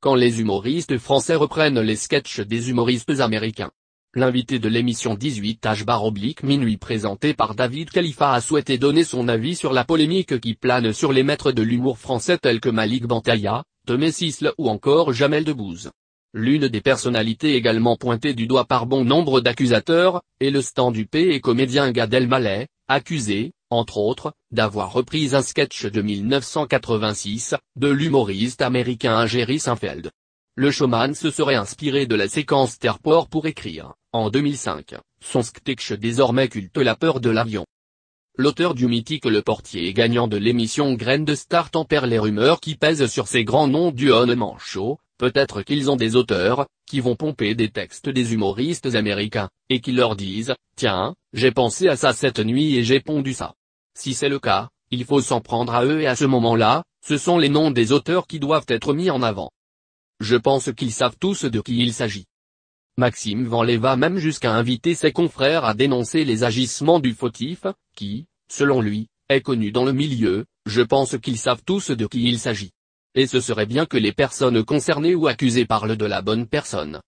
quand les humoristes français reprennent les sketchs des humoristes américains. L'invité de l'émission 18H bar oblique minuit présenté par David Khalifa a souhaité donner son avis sur la polémique qui plane sur les maîtres de l'humour français tels que Malik Bantaya, Thomas Sisle ou encore Jamel Debbouze. L'une des personnalités également pointée du doigt par bon nombre d'accusateurs, est le stand du et comédien Gad Elmaleh, accusé, entre autres, d'avoir repris un sketch de 1986, de l'humoriste américain Jerry Seinfeld. Le showman se serait inspiré de la séquence Terport pour écrire, en 2005, son sketch désormais culte La peur de l'avion. L'auteur du mythique Le Portier gagnant de l'émission Grain de Star tempère les rumeurs qui pèsent sur ces grands noms du honnement chaud, peut-être qu'ils ont des auteurs, qui vont pomper des textes des humoristes américains, et qui leur disent, tiens, j'ai pensé à ça cette nuit et j'ai pondu ça. Si c'est le cas, il faut s'en prendre à eux et à ce moment-là, ce sont les noms des auteurs qui doivent être mis en avant. Je pense qu'ils savent tous de qui il s'agit. Maxime Vanley va même jusqu'à inviter ses confrères à dénoncer les agissements du fautif, qui, selon lui, est connu dans le milieu, je pense qu'ils savent tous de qui il s'agit. Et ce serait bien que les personnes concernées ou accusées parlent de la bonne personne.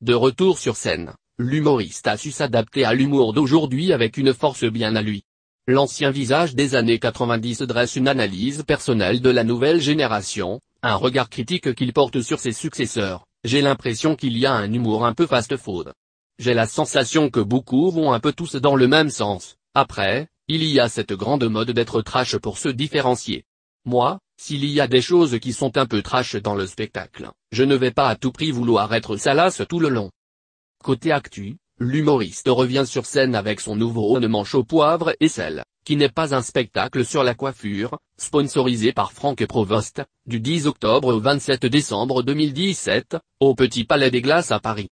De retour sur scène, l'humoriste a su s'adapter à l'humour d'aujourd'hui avec une force bien à lui l'ancien visage des années 90 dresse une analyse personnelle de la nouvelle génération, un regard critique qu'il porte sur ses successeurs, j'ai l'impression qu'il y a un humour un peu fast-food. J'ai la sensation que beaucoup vont un peu tous dans le même sens, après, il y a cette grande mode d'être trash pour se différencier. Moi, s'il y a des choses qui sont un peu trash dans le spectacle, je ne vais pas à tout prix vouloir être salace tout le long. Côté actu, l'humoriste revient sur scène avec son nouveau manche au poivre et sel, qui n'est pas un spectacle sur la coiffure, sponsorisé par Franck Provost, du 10 octobre au 27 décembre 2017, au Petit Palais des Glaces à Paris.